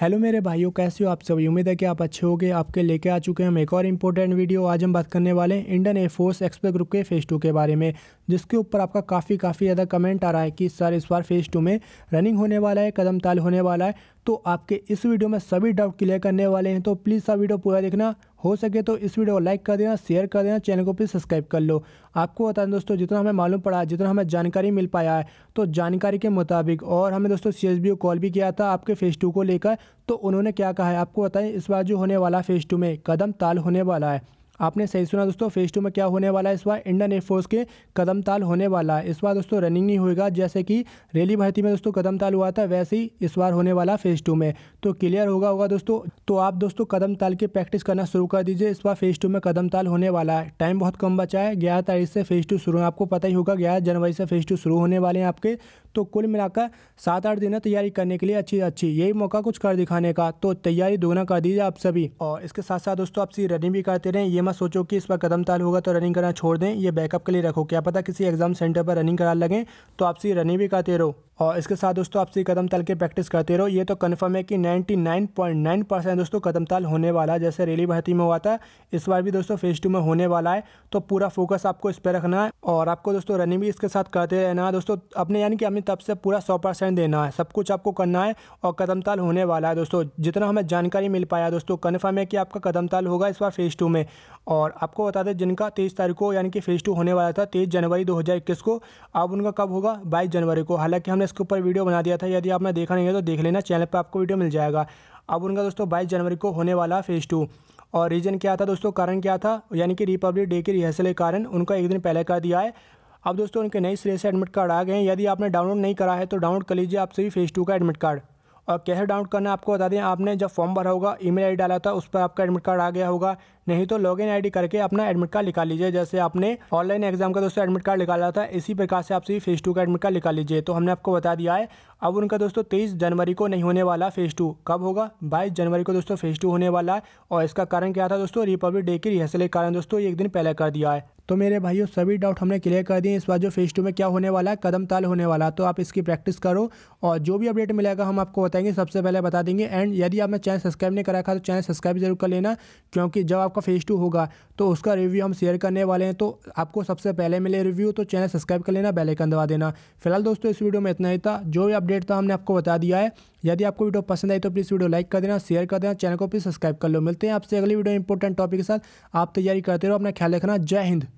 hello मेरे भाइयों कैसे हो आप सभी उम्मीद है कि आप अच्छे होंगे आपके लेके आ चुके हैं हम एक और इम्पोर्टेंट वीडियो आज हम बात करने वाले हैं इंडियन एयरफोर्स एक्सपे ग्रुप के फेज़ टू के बारे में जिसके ऊपर आपका काफ़ी काफ़ी ज़्यादा कमेंट आ रहा है कि सर इस बार फेज़ टू में रनिंग होने वाला है कदम ताल होने वाला है तो आपके इस वीडियो में सभी डाउट क्लियर करने वाले हैं तो प्लीज़ सब वीडियो पूरा देखना हो सके तो इस वीडियो को लाइक कर देना शेयर कर देना चैनल को भी सब्सक्राइब कर लो आपको बता दें दोस्तों जितना हमें मालूम पड़ा जितना हमें जानकारी मिल पाया है तो जानकारी के मुताबिक और हमें दोस्तों सी ओ कॉल भी किया था आपके फेज़ टू को लेकर तो उन्होंने क्या कहा है आपको बताएं इस बार जो होने वाला फेज़ टू में कदम ताल होने वाला है आपने सही सुना दोस्तों फेज टू में क्या होने वाला है इस बार इंडियन एयरफोर्स के कदम ताल होने वाला है इस बार दोस्तों रनिंग नहीं होगा जैसे कि रैली भर्ती में दोस्तों कदम ताल हुआ था वैसे ही इस बार होने वाला फेज टू में तो क्लियर होगा होगा दोस्तों तो आप दोस्तों कदम ताल की प्रैक्टिस करना शुरू कर दीजिए इस बार फेज टू में कदम ताल होने वाला है टाइम बहुत कम बचा है ग्यारह तारीख से फेज टू शुरू है आपको पता ही होगा ग्यारह जनवरी से फेज टू शुरू होने वाले हैं आपके तो कुल मिलाकर सात आठ दिन है तैयारी करने के लिए अच्छी अच्छी यही मौका कुछ कर दिखाने का तो तैयारी दोगुना कर दीजिए आप सभी और इसके साथ साथ दोस्तों आप सी रनिंग भी करते रहे ये मत सोचो कि इस पर कदम ताल होगा तो रनिंग करना छोड़ दें ये बैकअप के लिए रखो क्या पता किसी एग्जाम सेंटर पर रनिंग करा लगें तो आपसी रनिंग भी करते रहो और इसके साथ दोस्तों आपसे कदम ताल की प्रैक्टिस करते रहो ये तो कन्फर्म है कि 99.9 परसेंट दोस्तों कदम ताल होने वाला है जैसे रेली भर्ती में हुआ था इस बार भी दोस्तों फेज टू में होने वाला है तो पूरा फोकस आपको इस पर रखना है और आपको दोस्तों रनिंग भी इसके साथ करते रहना है दोस्तों अपने यानी कि अपनी तब से पूरा सौ परसेंट देना है सब कुछ आपको करना है और कदम ताल होने वाला है दोस्तों जितना हमें जानकारी मिल पाया दोस्तों कन्फर्म है कि आपका कदम ताल होगा इस बार फेज़ टू में और आपको बता दें जिनका तेईस तारीख को यानी कि फेज़ टू होने वाला था तेईस जनवरी दो को अब उनका कब होगा बाईस जनवरी को हालांकि हमने मैंने इसके ऊपर वीडियो बना दिया था यदि आपने देखा नहीं है तो देख लेना चैनल पर आपको वीडियो मिल जाएगा अब उनका दोस्तों बाईस जनवरी को होने वाला फेज़ टू और रीज़न क्या था दोस्तों कारण क्या था यानी कि रिपब्लिक डे की रिहर्सल के कारण उनका एक दिन पहले कर दिया है अब दोस्तों उनके नए सिरे से एडमिट कार्ड आ गए हैं यदि आपने डाउनलोड नहीं करा है तो डाउनलोड कर लीजिए आप सभी फेज़ टू का एडमिट कार्ड और कैसे डाउनलोड करना आपको बता दें आपने जब फॉर्म भरा होगा ईमेल आईडी डाला था उस पर आपका एडमिट कार्ड आ गया होगा नहीं तो लॉग इन करके अपना एडमिट कार्ड निकाल लीजिए जैसे आपने ऑनलाइन एग्जाम का दोस्तों एडमिट कार्ड निकाला था इसी प्रकार से आपसे फेज टू का एडमिट कार्ड निकाल लीजिए तो हमने आपको बता दिया है अब उनका दोस्तों तेईस जनवरी को नहीं होने वाला फेज टू कब होगा बाईस जनवरी को दोस्तों फेज टू होने वाला है और इसका कारण क्या था दोस्तों रिपब्लिक डे की रिहर्सल के कारण दोस्तों एक दिन पहले कर दिया है तो मेरे भाइयों सभी डाउट हमने क्लियर कर दिए इस बार जो फेज टू में क्या होने वाला है कदम ताल होने वाला तो आप इसकी प्रैक्टिस करो और जो भी अपडेट मिलेगा हम आपको बताएंगे सबसे पहले बता देंगे एंड यदि आपने चैनल सब्सक्राइब नहीं करा था तो चैनल सब्सक्राइब जरूर कर लेना क्योंकि जब आप आपका फेज़ टू होगा तो उसका रिव्यू हम शेयर करने वाले हैं तो आपको सबसे पहले मिले रिव्यू तो चैनल सब्सक्राइब कर लेना बेलाइकन दबा देना फिलहाल दोस्तों इस वीडियो में इतना ही था जो भी अपडेट था हमने आपको बता दिया है यदि आपको वीडियो पसंद आई तो प्लीज़ वीडियो लाइक कर देना शेयर कर देना चैनल को प्लीज़ सब्सक्राइब कर लो मिलते हैं आपसे अगली वीडियो इंपॉर्टेंट टॉपिक के साथ आप तैयारी करते रहो अपना ख्याल रखना जय हिंद